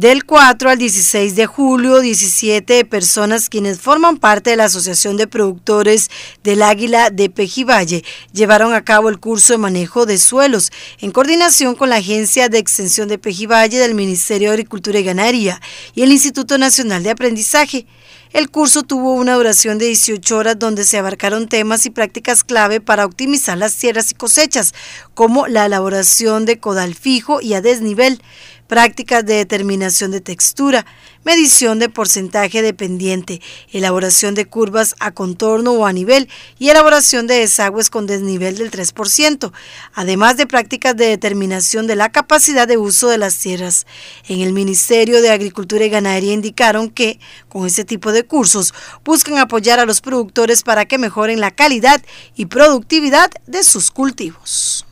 Del 4 al 16 de julio, 17 personas quienes forman parte de la Asociación de Productores del Águila de Pejivalle llevaron a cabo el curso de manejo de suelos en coordinación con la Agencia de Extensión de Pejivalle del Ministerio de Agricultura y Ganadería y el Instituto Nacional de Aprendizaje. El curso tuvo una duración de 18 horas donde se abarcaron temas y prácticas clave para optimizar las tierras y cosechas, como la elaboración de codal fijo y a desnivel, prácticas de determinación de textura, medición de porcentaje dependiente, elaboración de curvas a contorno o a nivel y elaboración de desagües con desnivel del 3%, además de prácticas de determinación de la capacidad de uso de las tierras. En el Ministerio de Agricultura y Ganadería indicaron que, con este tipo de cursos, buscan apoyar a los productores para que mejoren la calidad y productividad de sus cultivos.